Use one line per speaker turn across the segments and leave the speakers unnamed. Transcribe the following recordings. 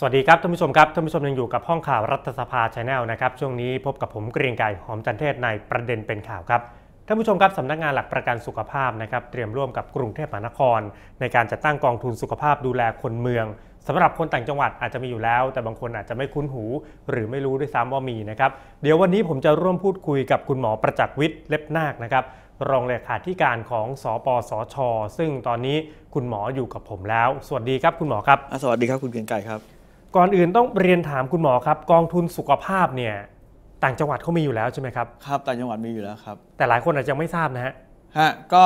สวัสดีครับท่านผู้ชมครับท่านผู้ชมยังอยู่กับห้องข่าวรัฐสภาชาแนลนะครับช่วงนี้พบกับผมเกรียงไก่หอมจันเทศในประเด็นเป็นข่าวครับท่านผู้ชมครับสำนักงานหลักประกันสุขภาพนะครับ เตรียมร่วมกับกรุงเทพมหานคร ในการจัดตั้งกองทุนสุขภาพดูแลคนเมือง สำหรับคนต่างจังหวัดอาจจะมีอยู่แล้ว แต่บางคนอาจจะไม่คุ้นหู หรือไม่รู้ด้วยซ้ำว่ามีนะครับเดี๋ยววันนี้ผมจะร่วมพูดคุยกับคุณหมอประจักษ์วิทย์เล็บนาคนะครับรองเลขาธิการของสอปสอชอซึ่งตอนนี้คุณหมออยู่กับผมแล้ว สวัสดีครับคุณหมอครับสวัสดีครับคุณเกียงไก่ครับก่อนอื่นต้องเรียนถามคุณหมอครับ กองทุนสุขภาพเนี่ยต่างจังหวัดเขามีอยู่แล้วใช่ไหมครับครับต่างจังหวัดมีอยู่แล้วครับ
แต่หลายคนอาจจะไม่ทราบนะฮะฮะก็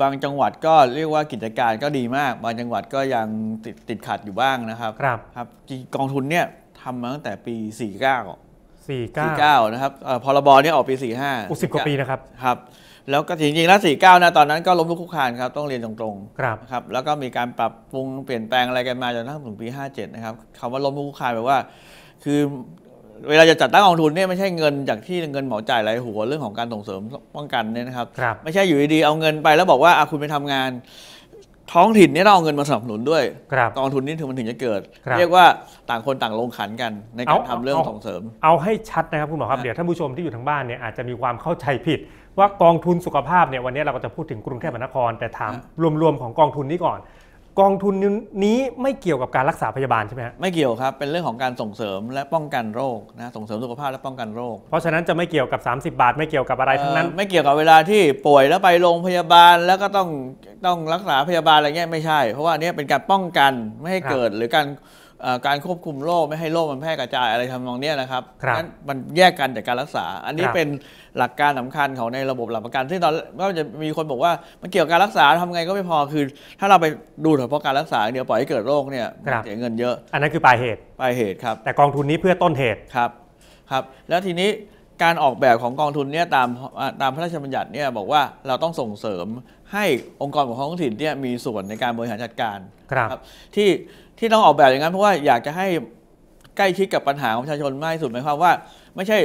บางจังหวัดก็เรียกว่ากิจการก็ดีมากบางจังหวัดก็ยังติดติดขัดอยู่บ้างนะครับ ครับครับกองทุนเนี่ยทำมาตั้งแต่ปี 49 49 49นะครับพรบเนี่ยออกปี 45ิบกว่าปีนะครับครับแล้วก็จริงๆแล้วสี่เก้านะตอนนั้นก็ล้มลุกคุกคานครับต้องเรียนตรงๆครับครับแล้วก็มีการปรับปรุงเปลี่ยนแปลงอะไรกันมาจนถึงปี 57 นะครับคำว่าล้มลุกคุกคานแปลว่า คือเวลาจะจัดตั้งกองทุนเนี่ยไม่ใช่เงินจากที่เงินเหมาจ่ายไายหัวเรื่องของการส่งเสริมป้องกันเนี่ยนะครับไม่ใช่อยู่ดีๆ เอาเงินไปแล้วบอกว่าคุณไปทำงานท้องถิ่นนี่เราเอาเงินมาสนับสนุนด้วย กองทุนนี้ถึงมันถึงจะเกิด เรียกว่าต่างคนต่างลงขันกัน ในการทำเรื่องส่งเสริม
เอาให้ชัดนะครับคุณหมอครับเดี๋ยวท่านผู้ชมที่อยู่ทางบ้านเนี่ยอาจจะมีความเข้าใจผิด ว่ากองทุนสุขภาพเนี่ยวันนี้เราก็จะพูดถึงกรุงเทพมหานคร แต่ถามรวมๆของกองทุนนี้ก่อนกองทุนนี้ไม่เกี่ยวกับการรักษาพยาบาลใช่ไหมฮะไม่เกี่ยวครับเป็นเรื่องของการส่งเสริมและ
ป้องกันโรคนะส่งเสริมสุขภาพและป้องกันโรค เพราะฉะนั้น จะไม่เกี่ยวกับ 30 บาท ไม่เกี่ยวกับอะไรทั้งนั้นไม่เกี่ยวกับเวลาที่ป่วยแล้วไปโรงพยาบาล แล้วก็ต้องต้องรักษาพยาบาลอะไรเงี้ยไม่ใช่ เพราะว่าอันนี้เป็นการป้องกันไม่ให้เกิดหรือการการควบคุมโรคไม่ให้โรคมันแพร่กระจายอะไรทำนองนี้นะครับนั้นมันแยกกันจากการรักษา อันนี้เป็นหลักการสำคัญของในระบบหลักประกันซึ่งตอนก็จะมีคนบอกว่ามันเกี่ยวกับการรักษาทำไงก็ไม่พอ คือ ถ้าเราไปดูเฉพาะการรักษาเดี๋ยวปล่อยให้เกิดโรคเนี่ยเสียเงินเยอะ อันนั้นคือปลายเหตุปลายเหตุครับ แต่กองทุนนี้เพื่อต้นเหตุครับ ครับ แล้วทีนี้การออกแบบของกองทุนเนี่ยตามตามพระราชบัญญัติเนี่ยบอกว่าเราต้องส่งเสริมให้องค์กรของท้องถิ่นเนี่ยมีส่วนในการบริหารจัดการ ครับ ที่ที่ต้องออกแบบอย่างนั้นเพราะว่าอยากจะให้ใกล้ชิดกับปัญหาของประชาชนมากที่สุดหมายความว่า ไม่ใช่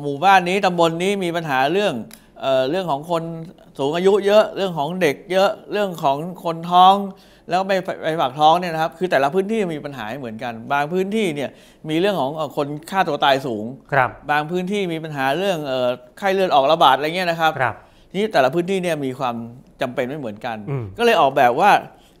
หมู่บ้านนี้ตำบลนี้มีปัญหาเรื่อง เรื่องของคนสูงอายุเยอะเรื่องของเด็กเยอะเรื่องของคนท้อง แล้วไปไปฝากท้องเนี่ยนะครับ คือแต่ละพื้นที่มีปัญหาเหมือนกัน บางพื้นที่เนี่ยมีเรื่องของคนฆ่าตัวตายสูงครับ บางพื้นที่มีปัญหาเรื่องไข้เลือดออกระบาดอะไรเงี้ยนะครับ ครับทีนี่แต่ละพื้นที่เนี่ยมีความจำเป็นไม่เหมือนกัน ก็เลยออกแบบว่า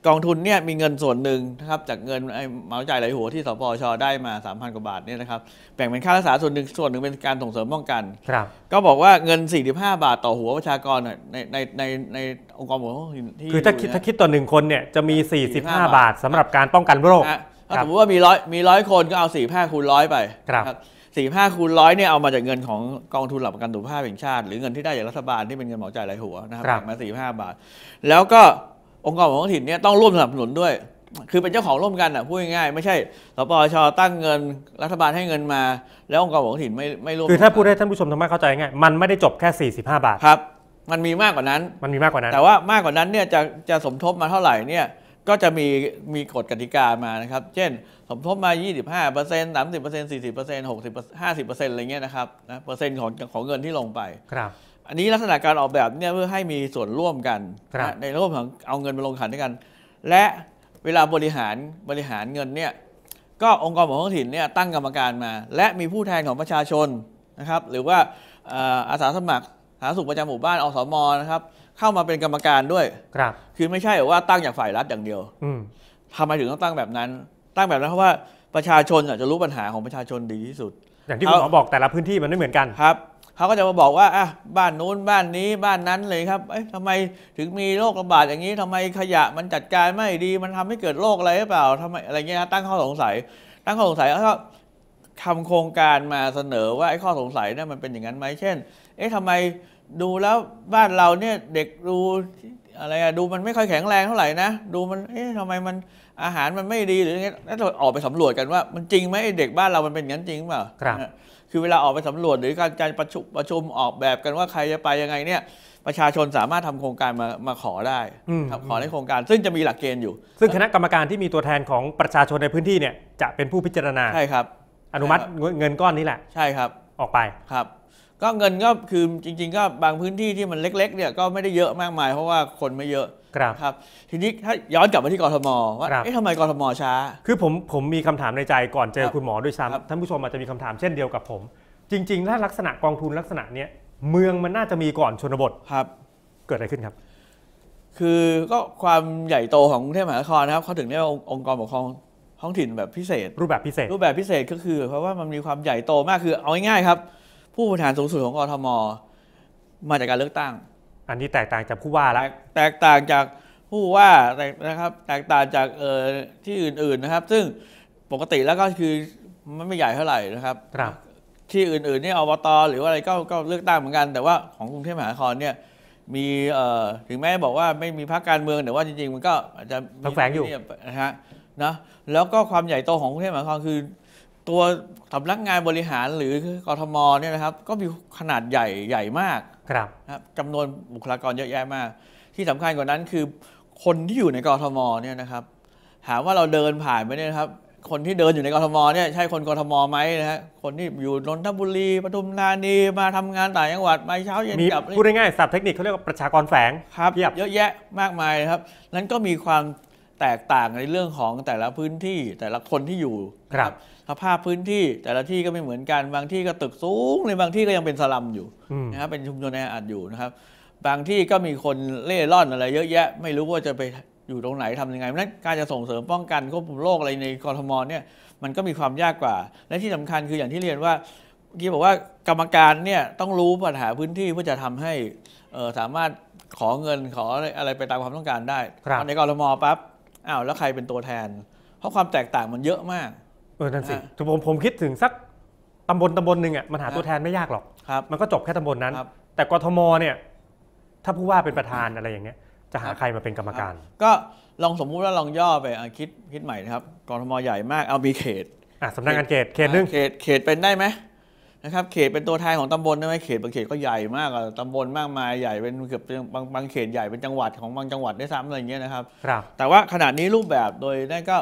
กองทุนเนี่ยมีเงินส่วนหนึ่งนะครับ จากเงินไอ้เหมาจ่ายไายหัวที่สปชได้มา 3,000กว่าบาทเนี่ยนะครับแบ่งเป็นค่ารักษาส่วนหนึ่งส่วนหนึ่งเป็นการส่งเสริมป้องกันครับ ก็บอกว่าเงิน 45 บาทต่อหัวประชากรในในในในองค์กรหมที่คือถ้าคิดถ้าคิดต่อหนึ่งคนเนี่ยจะมี 45 บาทสำหรับการป้องกันโรคถ้าสมมติว่ามีร้อยมีร้อยคนก็เอา 45คูณร้อยไปครับสี่ห้าคูณร้อยเนี่ยเอามาจากเงินของกองทุนหลักประกันสุขภาพแห่งชาติหรือเงินที่ได้จากรัฐบาลที่เป็นเงินเหมาจ่ายรายหัวนะครับมาสี่ห้าบาท แล้วก็องค์กรของท้องถิ่นเนี่ยต้องร่วมสนับสนุนด้วย คือเป็นเจ้าของร่วมกันอ่ะพูดง่ายๆไม่ใช่สปชตั้งเงินรัฐบาลให้เงินมา แล้วองค์กรของท้องถิ่นไม่ไม่ร่วมคือถ้าพูดให้ท่านผู้ชมทางบ้านเข้าใจง่ายมันไม่ได้จบแค่45บาทครับ มันมีมากกว่านั้นมันมีมากกว่านั้น แต่ว่ามากกว่านั้นเนี่ยจะจะสมทบมาเท่าไหร่เนี่ยก็จะมีมีกฎกติกามานะครับ เช่นสมทบมา 25% 30% 40% 60% 50%อะไรเงี้ยนะครับนะเปอร์เซ็นต์ของของเงินที่ลงไปครับอันนี้ลักษณะการออกแบบเนี่ยเพื่อให้มีส่วนร่วมกันนะในร่วมของเอาเงินมาลงขันด้วยกัน และเวลาบริหารบริหารเงินเนี่ย ก็องค์กรของท้องถิ่นเนี่ยตั้งกรรมการมา และมีผู้แทนของประชาชนนะครับ หรือว่าอาสาสมัครสาธารณสุขประจำหมู่บ้านอสมนะครับเข้ามาเป็นกรรมการด้วยครับ คือไม่ใช่ว่าตั้งอ่ากฝ่ายรัฐอย่างเดียวทำไมถึงต้องตั้งแบบนั้นตั้งแบบนั้นเพราะว่าประชาชนจะรู้ปัญหาของประชาชนดีที่สุด อย่างที่คุณหมอบอกแต่ละพื้นที่มันไม่เหมือนกันครับเขาก็จะมาบอกว่าอ่ะบ้านนู้น บ้านนี้ บ้านนั้น เลยครับ เอ๊ะทำไมถึงมีโรคระบาดอย่างนี้ ทำไมขยะมันจัดการไม่ดี มันทำให้เกิดโรคอะไรหรือเปล่าทำไมอะไรเงี้ย ตั้งข้อสงสัย ตั้งข้อสงสัยแล้วก็ทำโครงการมาเสนอว่าไอ้ข้อสงสัยเนี่ยมันเป็นอย่างนั้นไหม เช่น เอ๊ะทำไมดูแล้วบ้านเราเนี่ยเด็กดูอะไรอะดูมันไม่ค่อยแข็งแรงเท่าไหร่นะ ดูมันเอ๊ะทำไมมันอาหารมันไม่ดีหรืออย่างเแล้วเราออกไปสำรวจกันว่ามันจริงไหมเด็กบ้านเรามันเป็นงั้นจริงเปล่าครับคือเวลาออกไปสำรวจหรือการการประชุมประชุมออกแบบกันว่าใครจะไปยังไงเนี่ย ประชาชนสามารถทำโครงการมามาขอได้ทบขอในโครงการซึ่งจะมีหลักเกณฑ์อยู่ ซึ่งคณะกรรมการที่มีตัวแทนของประชาชนในพื้นที่เนี่ยจะเป็นผู้พิจารณาใช่ครับอนุมัติเงินก้อนนี้แหละใช่ครับ ออกไปครับก็เงินก็คือจริง ๆก็บางพื้นที่ที่มันเล็กๆเนี่ยก็ไม่ได้เยอะมากมายเพราะว่าคนไม่เยอะครับครับทีนี้ถ้าย้อนกลับมาที่กรทมว่าเอ๊ะทำไมกรทมช้าคือผมผมมีคำถามในใจก่อน เจอคุณหมอด้วยซ้ำท่า
นผู้ชมอาจจะมีคำถามเช่นเดียวกับผม จริง ๆ ถ้าลักษณะกองทุนลักษณะเนี้ยเมืองมันน่าจะมีก
่อนชนบทครับ เกิดอะไรขึ้นครับ คือก็ความใหญ่โตของกรุงเทพมหานครนะครับเขาถึงเรียกว่าองค์กรปกครองท้องถิ่นแบบพิเศษ รูปแบบพิเศษรูปแบบพิเศษก็คือ เพราะว่ามันมีความใหญ่โตมากคือเอาง่ายๆ ครับผู้บริหารสูงสุดของกรทม มาจากการเลือกตั้ง อันนี้แตกต่างจากผู้ว่าแล้วแตกต่างจากผู้ว่านะครับแตกต่างจากเอ่อที่อื่น ๆนะครับ ซึ่งปกติแล้วก็คือมันไม่ใหญ่เท่าไหร่นะครับครับที่อื่นๆนี่อบตหรือว่าอะไรก็ก็เลือกตั้งเหมือนกันแต่ว่าของกรุงเทพมหานครเนี่ยมีเอ่อถึงแม้บอกว่าไม่มีพรรคการเมืองแต่ว่าจริง ๆ มันก็อาจจะมีแฝงอยู่นะฮะนะแล้วก็ความใหญ่โตของกรุงเทพมหานครคือตัวสำนักงานบริหารหรือกรทมเนี่ยนะครับก็มีขนาดใหญ่ใหญ่มากครับนะครับจำนวนบุคลากรเยอะแยะมาก ที่สำคัญกว่านั้นคือคนที่อยู่ในกรทมเนี่ยนะครับถามว่าเราเดินผ่านไปเนี่ยครับคนที่เดินอยู่ในกรทมเนี่ยใช่คนกรทมไหมนะฮะคนที่อยู่นนทบุรี ปทุมธานีมาทำงานต่างจังหวัดมาเช้าเย็นกลับพูดง่ายๆศัพท์เทคนิคเขาเรียกว่าประชากรแฝงครับเยอะแยะมากมายครับนั้นก็มีความแตกต่างในเรื่องของแต่ละพื้นที่แต่ละคนที่อยู่ครับสภาพพื้นที่แต่ละที่ก็ไม่เหมือนกันบางที่ก็ตึกสูงเลยบางที่ก็ยังเป็นสลัมอยู่นะครับเป็นชุมชนแออัดอยู่นะครับ บางที่ก็มีคนเล่ร่อนอะไร เยอะแยะ ไม่รู้ว่าจะไปอยู่ตรงไหนทำยังไงนั้นการจะส่งเสริมป้องกันควบคุมโรคอะไรในกรทมเนี่ยมันก็มีความยากกว่าและที่สำคัญคืออย่างที่เรียนว่ากี้บอกว่ากรรมการเนี่ยต้องรู้ปัญหาพื้นที่เพื่อจะทำให้สามารถขอเงินขออะไรไปตามความต้องการได้ในกรทมปั๊บอ้าว แล้วใครเป็นตัวแทน เพราะความแตกต่างมันเยอะมาก
เออ นั่นสิถูกผม ผมคิดถึงสักตำบลตำบลหนึ่งอ่ะมันหาตัวแทนไม่ยากหรอกครับ มันก็จบแค่ตำบลนั้น แต่กทม
เนี่ยถ้าผู้ว่าเป็นประธานอะไรอย่างเงี้ย จะหาใครมาเป็นกรรมการ ก็ลองสมมุติว่าลองย่อไปคิดคิดใหม่นะครับกทมใหญ่มาก เอามีเขตอ่ะสำนักงานเขตเขตหนึ่งเขตเขตเป็นได้ไหมนะครับ เขตเป็นตัวแทนของตำบลได้ไหมเขตบางเขตก็ใหญ่มากตำบลมากมายใหญ่เป็นเกือบบางบางเขตใหญ่เป็นจังหวัดของบางจังหวัดได้ซ้ำอะไรเงี้ยนะครับ ครับ แต่ว่าขนาดนี้รูปแบบโดยนั่นก็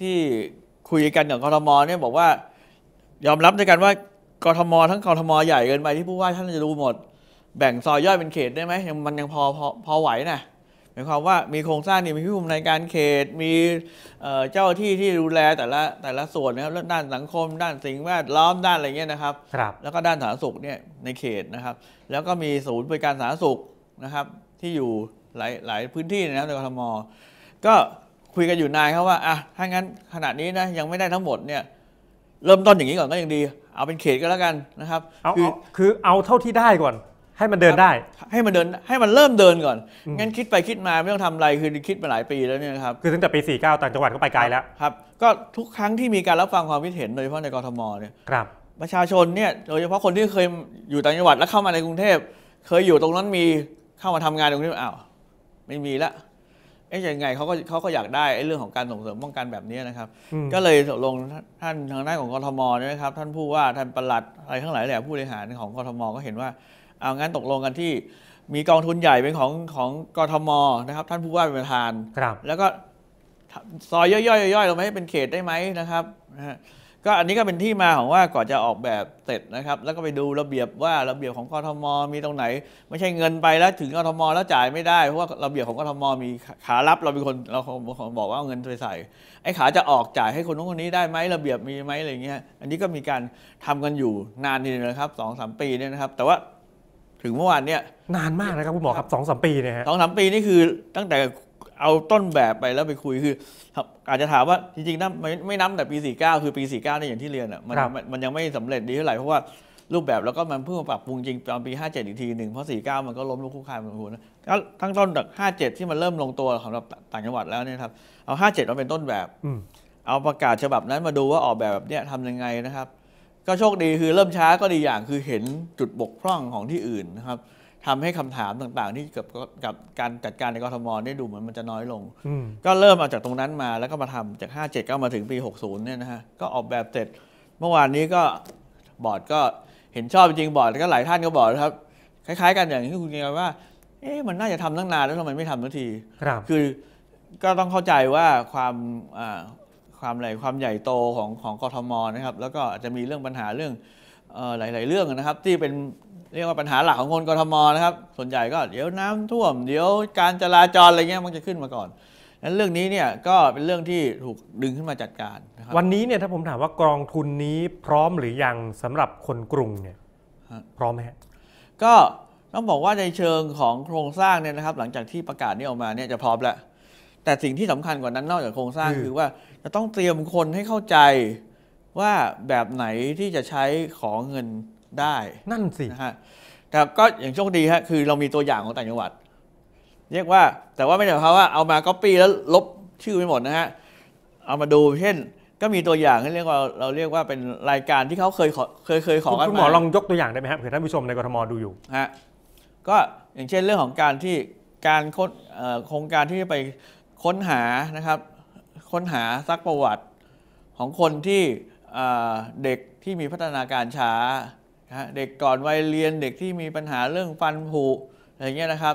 ที่คุยกันอย่างกทมเนี่ยบอกว่า ยอมรับด้วยกันว่ากทมทั้งกทมใหญ่เกินไปที่ผู้ว่าท่านจะดูหมด แบ่งซอยย่อยเป็นเขตได้ไหมยังมันยังพอพอพอไหวนะหมายความว่ามีโครงสร้างนี่มีผู้คุมในการเขตมีเจ้าที่ที่ดูแลแต่ละแต่ละส่วนนะครับด้านสังคมด้านสิ่งแวดล้อมด้านอะไรเงี้ยนะครับครับ แล้วก็ด้านสาธารณสุขเนี่ยในเขตนะครับ แล้วก็มีศูนย์บริการสาธารณสุขนะครับ ที่อยู่หลายหลายพื้นที่นะครับในกรทมก็คุยกันอยู่นานครับว่าอ่ะถ้างั้นขนาดนี้นะยังไม่ได้ทั้งหมดเนี่ยเริ่มต้นอย่างนี้ก่อนก็ยังดี เอาเป็นเขตก็แล้วกันนะครับือคือเอาเท่าที่ได้ก่อนให้มันเดินได้ ให้มันเดิน ให้มันเริ่มเดินก่อน งั้นคิดไปคิดมาไม่ต้องทำอะไรคือคิดมาหลายปีแล้วเนี่ยครับ คือตั้งแต่ปี49ต่างจังหวัดก็ไปไกลแล้ว ครับ ก็ทุกครั้งที่มีการรับฟังความคิดเห็น โดยเฉพาะในกรทมเนี่ย ครับ ประชาชนเนี่ยโดยเฉพาะคนที่เคยอยู่ต่างจังหวัดแล้วเข้ามาในกรุงเทพเคยอยู่ตรงนั้นมีเข้ามาทำงานตรงนี้อ้าวไม่มีละ เอ๊ะยังไงเขาก็เขาก็อยากได้ไอ้เรื่องของการส่งเสริมป้องกันแบบนี้นะครับ ก็เลยตกลงท่านทางด้านของกรทมนะครับ ท่านผู้ว่าท่านประหลัดอะไรทั้งหลายแหล่ผู้บริหารของกรทมก็เห็นว่าเอางั้นตกลงกันที่มีกองทุนใหญ่ เป็นของของกทมนะครับ ท่านผู้ว่าเป็นประธานครับ แล้วก็ซอยย่อยๆๆลงไ่ให้เป็นเขตได้ไหมนะครับนะก็อันนี้ก็เป็นที่มาของว่าก่อนจะออกแบบเสร็จนะครับ แล้วก็ไปดูระเบียบว่าระเบียบของกทมมีตรงไหน ไม่ใช่เงินไปแล้วถึงกทมแล้วจ่ายไม่ได้ เพราะว่าระเบียบของกทมมีขารับเราเป็นคนเราบอกว่าเอาเงินไปใส่ไอ้ขาจะออกจ่ายให้คนนู้นคนนี้ได้ไหมระเบียบมีไหมอะไรเงี้ย อันนี้ก็มีการทำกันอยู่นานนี่ดนะครับสองสามปีเนี่ยนะครับ แต่ว่าถึงเมื่อวานเนี่ย
นานมากนะครับคุณหมอครับสองสามปีเนี่ย
สองสามปีนี่คือตั้งแต่เอาต้นแบบไปแล้วไปคุยคืออาจจะถามว่าจริงๆนับไม่ไม่นับแต่ปี 49 คือปี 49เนี่ยอย่างที่เรียนอ่ะมันมันยังไม่สำเร็จดีเท่าไหร่ เพราะว่า รูปแบบแล้วก็มันเพิ่งมปรับปรุงจริงตอนปี 57 อีกทีหนึ่งเพราะ 49 มันก็ล้มลุกคู่คลานเหมือนกันก็ทั้งต้นจาก57 ที่มันเริ่มลงตัวสำหรับต่างจังหวัดแล้วเนี่ยครับเอา 57มาเป็นต้นแบบเอาประกาศฉบับนั้นมาดูว่าออกแบบแบบเนี้ยทำยังไงนะครับก็โชคดีคือเริ่มช้าก็ดีอย่างคือเห็นจุดบกพร่องของที่อื่นนะครับทำให้คำถามต่างๆที่เกี่ยวกับการจัดการในกรทมได้ดูเหมือนมันจะน้อยลงก็เริ่มมาจากตรงนั้นมา แล้วก็มาทำจาก 57ก็มาถึงปี 60 เนี่ยนะฮะก็ออกแบบเสร็จเมื่อวานนี้ก็บอร์ดก็เห็นชอบจริงบอร์ดก็หลายท่านก็บอกนะครับคล้ายๆ กันอย่างที่คุณเกว่า เอ๊ะมันน่าจะทำตั้งนานแล้วทำไมไม่ทำทันทีครับ คือก็ต้องเข้าใจว่าความความให่ความใหญ่โตของของกทมนะครับแล้วก็อาจจะมีเรื่องปัญหาเรื่องหลาย ๆเรื่องนะครับ ที่เป็นเรียกว่าปัญหาหลักของคนกทมนะครับส่วนใหญ่ก็เดี๋ยวน้ำท่วม เดี๋ยวการจราจรอะไรเงี้ยมันจะขึ้นมาก่อนนั้นเรื่องนี้เนี่ยก็เป็นเรื่องที่ถูกดึงขึ้นมาจัดการ
รวันนี้เนี่ยถ้าผมถามว่ากองทุนนี้พร้
อมหรือยังสำหรับคนกรุงเนี
่ยพร้อมไหม
ก็ต้องบอกว่าในเชิงของโครงสร้างเนี่ยนะครับ หลังจากที่ประกาศนี้ออกมาเนี่ยจะพร้อมแล้วแต่สิ่งที่สำคัญกว่านั้นนอกจากโครงสร้างคือว่าจะต้องเตรียมคนให้เข้าใจว่าแบบไหนที่จะใช้ของเงินได้ นั่นสินะฮะแต่ก็อย่างโชคดีฮะ คือเรามีตัวอย่างของต่างจังหวัด เรียกว่าแต่ว่าไม่ได้เพรวาะว่าเอามาก๊อปปี้แล้วลบชื่อไปหมดนะฮะเอามาดูเช่นก็มีตัวอย่างที่เรียกว่าเราเรียกว่าเป็นรายการที่เขาเคยขอเคยเคยขอกันคุณหมอลองยกตัวอย่างได้ไหมครับเผื่อท่านผู้ชมในกรทมดูอยู่ฮะก็อย่างเช่นเรื่องของการที่การโครงการที่จะไปค้นหานะครับค้นหาซักประวัติของคนที่เด็กที่มีพัฒนาการช้าเด็กก่อนวัยเรียนเด็กที่มีปัญหาเรื่องฟันผุอะไรเงี้ยนะครับ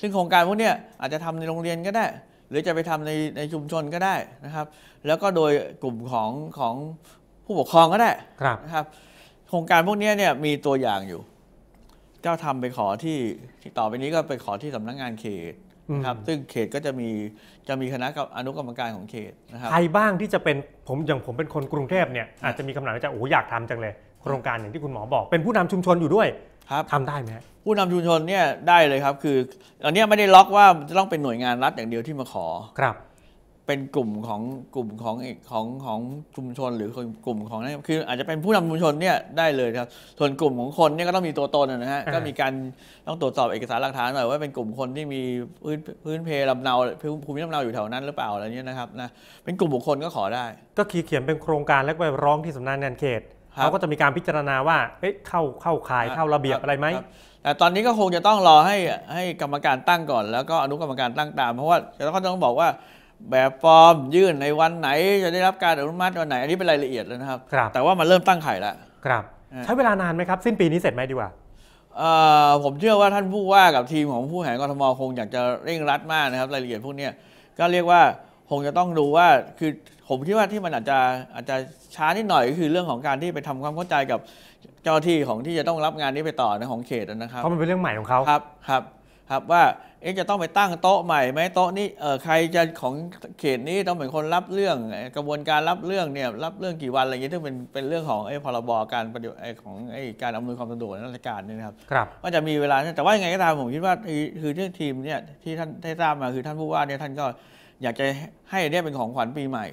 ซึ่งโครงการพวกเนี้ยอาจจะทำในโรงเรียนก็ได้ หรือจะไปทำในในชุมชนก็ได้นะครับ แล้วก็โดยกลุ่มของของผู้ปกครองก็ได้นะครับโครงการพวกนี้เนี่ยมีตัวอย่างอยู่ เจ้าทำไปขอที่ที่ต่อไปนี้ก็ไปขอที่สำนักงงานเขตครับซึ่งเขตก็จะมีจะมีคณะอนุกรรมการของเขตนะครับใคร
บ้างที่จะเป็นผมอย่างผมเป็นคนกรุงเทพเนี
่ยอาจจะมีคำถามว่าจะโอ้อยากทำจังเลย โครงการอย่างที่คุณหมอบอก เป็น
ผู้นำชุมชนอยู่ด้วย
ครับทำได้ไหมผู้นำชุมชนเนี่ยได้เลยครับ คืออันนี้ไม่ได้ล็อกว่าจะต้องเป็นหน่วยงานรัฐอย่างเดียวที่มาขอครับเป็นกลุ่มของกลุ่มของเอกของของชุมชน หรือกลุ่มของนั่นคืออาจจะเป็นผู้นำชุมชนเนี่ยได้เลยครับส่วนกลุ่มของคนเนี่ยก็ต้องมีตัวตนนะฮะก็มีการต้องตรวจสอบเอกสารหลักฐานหน่อยว่าเป็นกลุ่มคนที่มีพื้นพื้นเพลำเนาภูมิลำเนาอยู่แถวนั้นหรือเปล่าอะไรเนี้ยนะครับนะเป็นกลุ่มบุคคลก็ขอได้ ก็คีเขียนเป็นโครงการแล้วไปร้องที่สำนักงานเขตเขาก็จะมีการพิจารณาว่าเอ๊ะเข้าเข้าขายเข้าระเบียบอะไรไหมแต่ตอนนี้ก็คงจะต้องรอให้ให้กรรมการตั้งก่อนแล้วก็อนุกรรมการตั้งตามเพราะว่าจะาต้องบอกว่าแบบฟอร์มยื่นในวันไหนจะได้รับการอนุมัติวันไหนอันนี้เป็นรายละเอียดแล้วนะครับครับ แต่ว่ามันเริ่มตั้งไข่แล้ว ครับ ใช้เวลานานไหมครับ สิ้นปีนี้เสร็จไหมดีกว่าผมเชื่อว่าท่านผู้ว่ากับทีมของผู้แหงกรทมคงอยากจะเร่งรัดมากนะครับรายละเอียดพวกนี้ก็เรียกว่าคงจะต้องดูว่าคือผมคิดว่าที่มันอาจจะอาจจะช้านิดหน่อยก็คือเรื่องของการที่ไปทำความเข้าใจกับเจ้าที่ของที่จะต้องรับงานนี้ไปต่อในของเขตนะครับ เพราะมันเป็นเรื่องใหม่ของเขาครับ ครับ ครับว่าเอ๊ะจะต้องไปตั้งโต๊ะใหม่ไหมโต๊ะนี้เออใครจะของเขตนี้ต้องเป็นคนรับเรื่องกระบวนการรับเรื่องเนี่ยรับเรื่องกี่วันอะไรอย่างเงี้ยที่เป็นเป็นเรื่องของไอ้พรบการปฏิบัติของไอ้การอำนวยความสะดวกในราชการนี่นะครับครับว่าจะมีเวลาแต่ว่ายังไงก็ตามผมคิดว่าคือเรื่องทีมเนี่ยที่ท่านได้ทราบมาคือท่านผู้ว่าเนี่ยท่านก็อยากจะให้เนี่ยเป็นของขวัญปีใหม่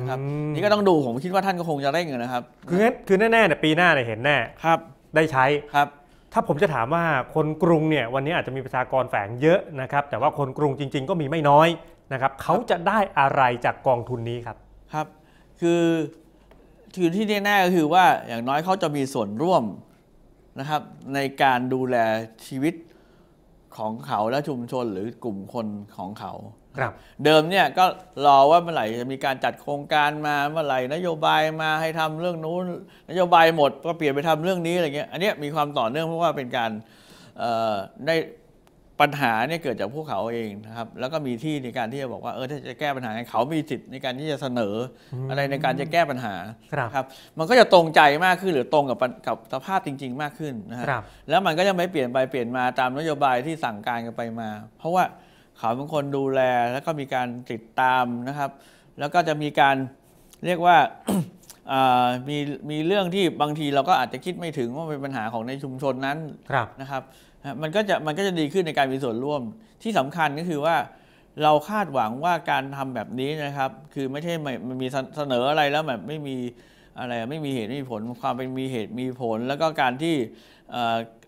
นะครับนี่ก็ต้องดูผมคิดว่าท่านก็คงจะเร่งนะครับ
คือคือแน่ๆเนี่ยปีหน้าเนี่ยเห็นแน่ครับได้ใช้ครับถ้าผมจะถามว่าคนกรุงเนี่ยวันนี้อาจจะมีประชากรแฝงเยอะนะครับ แต่ว่าคนกรุงจริงๆก็มีไม่น้อยนะครับเขาจะได้
อะไรจากกองทุนนี้ครับ ครับ คือถือที่แน่ๆก็คือว่าอย่างน้อยเขาจะมีส่วนร่วมนะครับในการดูแลชีวิตของเขาและชุมชนหรือกลุ่มคนของเขาครับเดิมเนี่ยก็รอว่าเมื่อไหร่จะมีการจัดโครงการมาเมื่อไหร่นโยบายมาให้ทำเรื่องนู้น นโยบายหมดก็เปลี่ยนไปทำเรื่องนี้อะไรเงี้ยอันนี้มีความต่อเนื่องเพราะว่าเป็นการได้ปัญหาเนี่ยเกิดจากพวกเขาเองนะครับ แล้วก็มีที่ในการที่จะบอกว่าเออถ้าจะแก้ปัญหาเขามีสิทธิ์ในการที่จะเสนอ อะไรในการจะแก้ปัญหาครับ มันก็จะตรงใจมากขึ้นหรือตรงกับกับสภาพจริง ๆ มากขึ้นนะครับแล้วมันก็จะไม่เปลี่ยนไปเปลี่ยนมาตามนโยบายที่สั่งการกันไปมา เพราะว่าเขาเป็นคนดูแลแล้วก็มีการติดตามนะครับ แล้วก็จะมีการเรียกว่ามีมีเรื่องที่บางทีเราก็อาจจะคิดไม่ถึงว่าเป็นปัญหาของในชุมชนนั้นนะครับมันก็จะมันก็จะดีขึ้นในการมีส่วนร่วมที่สำคัญก็คือว่า เราคาดหวังว่าการทำแบบนี้นะครับ คือไม่ใช่มันมีเสนออะไรแล้วแบบไม่มีอะไรไม่มีเหตุไม่มีผลความเป็นมีเหตุมีผล แล้วก็การที่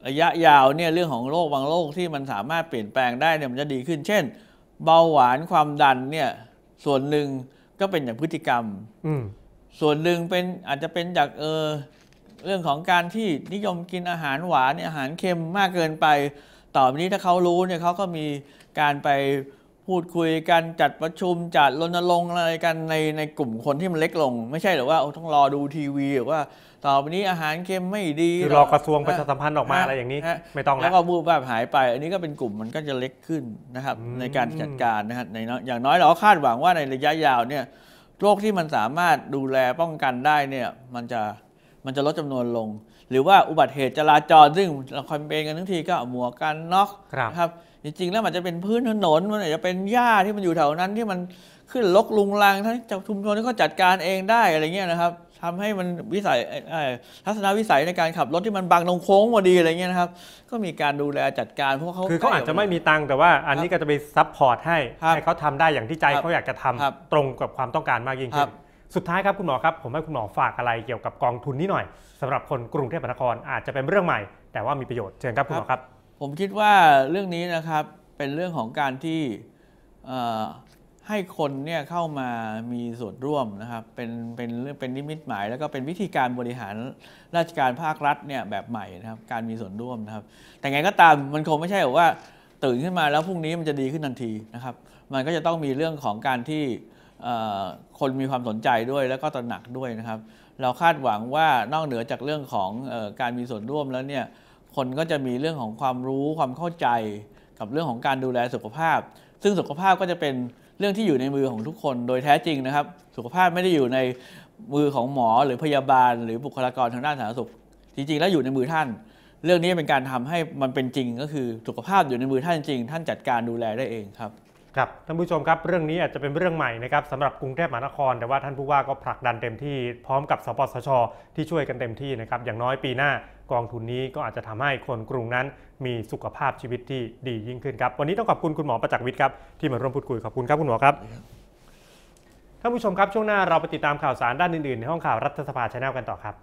ระยะยาวเนี่ยเรื่องของโรคบางโรคที่มันสามารถเปลี่ยนแปลงได้เนี่ยมันจะดีขึ้น เช่นเบาหวานความดันเนี่ย ส่วนหนึ่งก็เป็นจากพฤติกรรมส่วนหนึ่งเป็นอาจจะเป็นจากเออเรื่องของการที่นิยมกินอาหารหวานอาหารเค็มมากเกินไป ต่อไปนี้ถ้าเขารู้เนี่ยเขาก็มีการไปพูดคุยกันจัดประชุม จัดรณรงค์อะไรกันในในกลุ่มคนที่มันเล็กลง ไม่ใช่หรือว่าต้องรอดูทีวีหรือว่า ต่อไปนี้อาหารเค็มไม่ดีคือรอกระทรวงประชาสัมพันธ์ออกมาอะไรอย่างนี้ไม่ต้องแล้วแล้วก็บูบแบบหายไป อันนี้ก็เป็นกลุ่มมันก็จะเล็กขึ้นนะครับ ในการจัดการนะครับในอย่างน้อยเราคาดหวังว่าในระยะยาว เนี่ยโรคที่มันสามารถดูแลป้องกันได้เนี่ยมันจะมันจะลดจำนวนลง หรือว่าอุบัติเหตุจราจรซึ่งเราคอยเป็นกันทั้งทีก็หมวกกันน็อกครับจริง ๆ แล้วมันจะเป็นพื้นถนนมันอาจจะเป็นหญ้าที่มันอยู่แถวนั้นที่มันขึ้นลกลุงลังทั้งจะชุมชนที่เขาจัดการเองได้อะไรเงี้ยนะครับทำให้มันวิสัยทัศนวิสัยในการขับรถที่มันบางลงโค้งพาดีอะไรเงี้ยนะครับก็มีการดูแลจัดการพวกเขาคือเขาอาจจะไม่มีตังค์แต่ว่าอันนี้ก็จะไปซัพพอร์ตให้ให้เขาทำได้อย่างที่ใจเขาอยากจะท
ำตรงกับความต้องการมากยิ่งขึ้นสุดท้ายครับคุณหมอครับผมให้คุณหมอฝากอะไรเกี่ยวกับ กองทุนนี้หน่อย
สำหรับคน กรุงเทพมหานครอาจจะเป็นเรื่องใหม่ แต่ว่ามีประโยชน์เชิญครับคุณหมอครับ ผมคิดว่าเรื่องนี้นะครับ เป็นเรื่องของการที่ให้คนเนี่ยเข้ามามีส่วนร่วมนะครับเป็นเป็นเรื่องเป็นนิมิตหมายแล้วก็เป็นวิธีการบริหารราชการภาครัฐเนี่ยแบบใหม่นะครับการมีส่วนร่วมนะครับ แต่ไงก็ตามมันคงไม่ใช่ว่า ตื่นขึ้นมาแล้วพรุ่งนี้มันจะดีขึ้นทันทีนะครับมันก็จะต้องมีเรื่องของการที่คนมีความสนใจด้วยแล้วก็ตระหนักด้วยนะครับ เราคาดหวังว่านอกเหนือจากเรื่องของอการมีส่วนร่วมแล้วเนี่ยคนก็จะมีเรื่องของความรู้ความเข้าใจกับเรื่องของการดูแลสุขภาพ ซึ่งสุขภาพก็จะเป็นเรื่องที่อยู่ในมือของทุกคนโดยแท้จริงนะครับ สุขภาพไม่ได้อยู่ในมือของหมอหรือพยาบาลหรือบุคลากรทางด้านสาธารณสุข จริงๆแล้วอยู่ในมือท่าน เรื่องนี้เป็นการทำให้มันเป็นจริงก็คือสุขภาพอยู่ในมือท่านจริงท่านจัดการดูแลได้เองครับครับท่านผู้ชมครับเรื่องนี้อาจจะเป็นเรื่องใหม่น
ะครับสำหรับกรุงเทพมหานครแต่ว่าท่านผู้ว่าก็ผลักดันเต็มที่พร้อมกับสปสชที่ช่วยกันเต็มที่นะครับอย่างน้อยปีหน้ากองทุนนี้ก็อาจจะทำให้คนกรุงนั้นมีสุขภาพชีวิตที่ดียิ่งขึ้นครับวันนี้ต้องขอบคุณคุณหมอประจักษ์วิทย์ครับที่มาร่วมพูดคุยขอบคุณครับคุณหมอครับท่านผู้ชมครับช่วงหน้าเราไปติดตามข่าวสารด้านอื่นๆในห้องข่าวรัฐสภาชาแนลกันต่อครับ